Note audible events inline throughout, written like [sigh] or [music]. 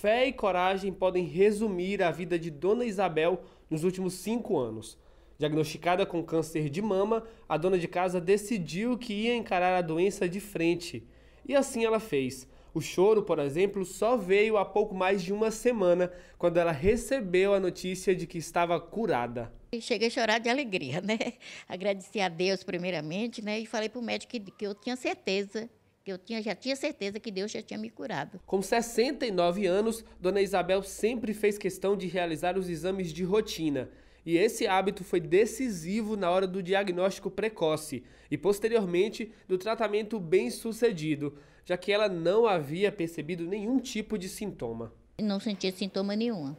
fé e coragem podem resumir a vida de Dona Isabel nos últimos cinco anos. Diagnosticada com câncer de mama, a dona de casa decidiu que ia encarar a doença de frente. E assim ela fez. O choro, por exemplo, só veio há pouco mais de uma semana, quando ela recebeu a notícia de que estava curada. Cheguei a chorar de alegria, né? [laughs] Agradeci a Deus primeiramente, né? E falei para o médico que, que eu tinha certeza que eu tinha, já tinha certeza que Deus já tinha me curado. Com 69 anos, Dona Isabel sempre fez questão de realizar os exames de rotina. E esse hábito foi decisivo na hora do diagnóstico precoce e, posteriormente, do tratamento bem sucedido, já que ela não havia percebido nenhum tipo de sintoma. Não sentia sintoma nenhum.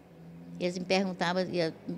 Eles me perguntavam,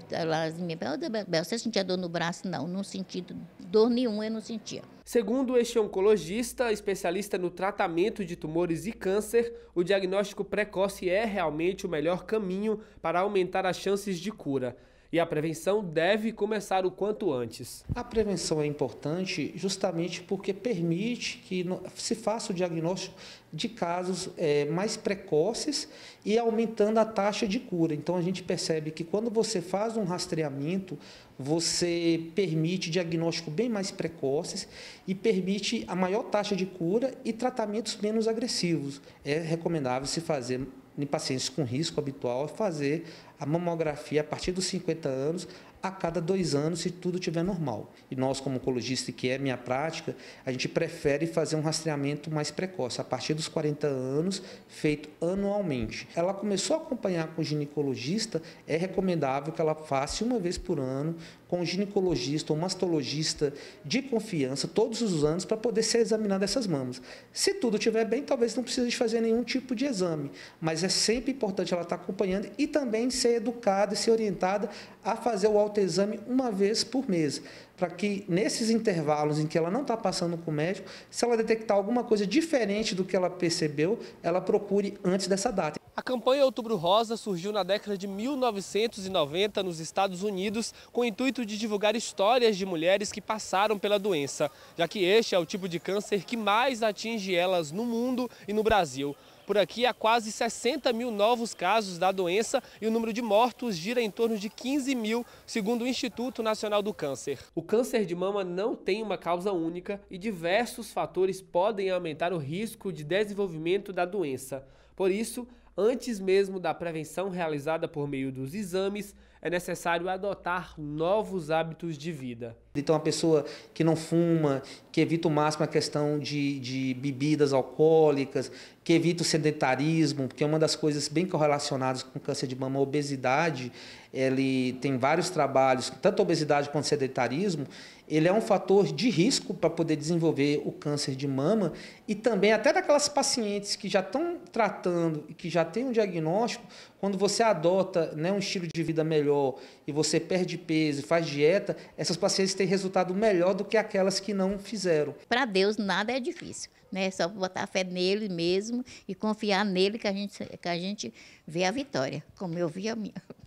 elas me perguntavam, você sentia dor no braço? Não, não senti dor nenhuma, eu não sentia. Segundo este oncologista, especialista no tratamento de tumores e câncer, o diagnóstico precoce é realmente o melhor caminho para aumentar as chances de cura e a prevenção deve começar o quanto antes. A prevenção é importante justamente porque permite que se faça o diagnóstico de casos é, mais precoces e aumentando a taxa de cura. Então a gente percebe que quando você faz um rastreamento, você permite diagnóstico bem mais precoces e permite a maior taxa de cura e tratamentos menos agressivos. É recomendável se fazer em pacientes com risco habitual fazer a mamografia a partir dos 50 anos, a cada dois anos, se tudo estiver normal. E nós, como oncologista, que é minha prática, a gente prefere fazer um rastreamento mais precoce, a partir dos 40 anos, feito anualmente. Ela começou a acompanhar com o ginecologista, é recomendável que ela faça uma vez por ano com o ginecologista ou mastologista de confiança todos os anos para poder ser examinada essas mamas. Se tudo estiver bem, talvez não precise de fazer nenhum tipo de exame, mas é sempre importante ela estar acompanhando e também ser ser educada e ser orientada a fazer o autoexame uma vez por mês, para que nesses intervalos em que ela não está passando com o médico, se ela detectar alguma coisa diferente do que ela percebeu, ela procure antes dessa data. A campanha Outubro Rosa surgiu na década de 1990 nos Estados Unidos com o intuito de divulgar histórias de mulheres que passaram pela doença, já que este é o tipo de câncer que mais atinge elas no mundo e no Brasil. Por aqui há quase 60 mil novos casos da doença e o número de mortos gira em torno de 15 mil, segundo o Instituto Nacional do Câncer. O câncer de mama não tem uma causa única e diversos fatores podem aumentar o risco de desenvolvimento da doença. Por isso, antes mesmo da prevenção realizada por meio dos exames é necessário adotar novos hábitos de vida. Então, a pessoa que não fuma, que evita o máximo a questão de, de bebidas alcoólicas, que evita o sedentarismo, porque é uma das coisas bem correlacionadas com câncer de mama, a obesidade, ele tem vários trabalhos, tanto obesidade quanto sedentarismo, ele é um fator de risco para poder desenvolver o câncer de mama e também até daquelas pacientes que já estão tratando e que já têm um diagnóstico, quando você adota né, um estilo de vida melhor, melhor e você perde peso e faz dieta, essas pacientes têm resultado melhor do que aquelas que não fizeram. Para Deus nada é difícil, né? É só botar fé nele mesmo e confiar nele que a gente que a gente vê a vitória, como eu vi a minha.